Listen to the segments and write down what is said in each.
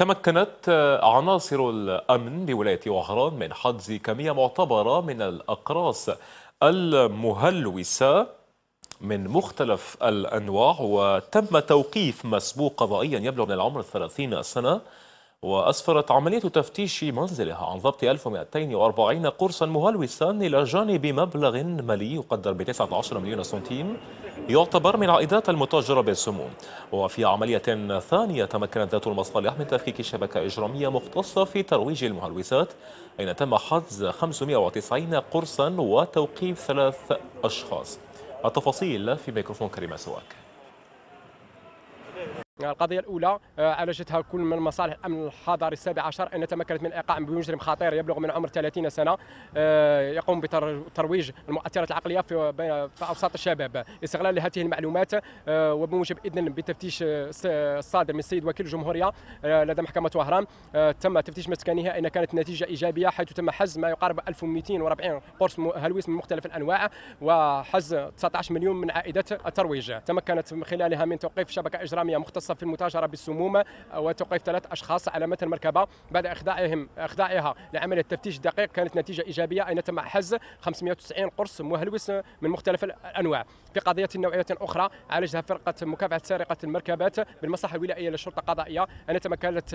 تمكنت عناصر الأمن بولاية وهران من حجز كمية معتبرة من الأقراص المهلوسة من مختلف الأنواع وتم توقيف مسبوق قضائيا يبلغ من العمر 30 سنة وأسفرت عملية تفتيش منزلها عن ضبط 1240 قرصا مهلوسا إلى جانب مبلغ مالي يقدر ب 19 مليون سنتيم يعتبر من عائدات المتاجرة بالسموم وفي عملية ثانية تمكنت ذات المصالح من تفكيك شبكة إجرامية مختصة في ترويج المهلوسات أين تم حجز 590 قرصا وتوقيف ثلاث أشخاص التفاصيل في ميكروفون كريم سواك القضيه الاولى آه، عالجتها كل من مصالح الامن الحضاري السابع عشر ان تمكنت من ايقاع بمجرم خطير يبلغ من عمر 30 سنه آه، يقوم بترويج المؤثرات العقليه في اوساط الشباب استغلال هذه المعلومات آه، وبموجب اذن بتفتيش الصادر من السيد وكيل الجمهوريه لدى محكمه وهران تم تفتيش مسكنها ان كانت نتيجة ايجابيه حيث تم حجز ما يقارب 1240 قرص هلويس من مختلف الانواع وحجز 19 مليون من عائدات الترويج تمكنت من خلالها من توقيف شبكه اجراميه مختصه في المتاجرة بالسموم آه، وتوقيف ثلاث أشخاص على متن المركبة بعد إخضاعهم إخضاعها لعملية التفتيش الدقيق كانت نتيجة إيجابية أين تم حجز 590 قرص مهلوس من مختلف الأنواع في قضية نوعية أخرى عالجها فرقة مكافحة سرقة المركبات بالمصلحة الولائية للشرطة القضائية أن تمكنت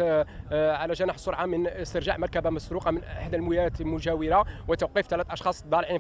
آه، على جناح سرعة من استرجاع مركبة مسروقة من إحدى المويات المجاورة وتوقيف ثلاث أشخاص ضالعين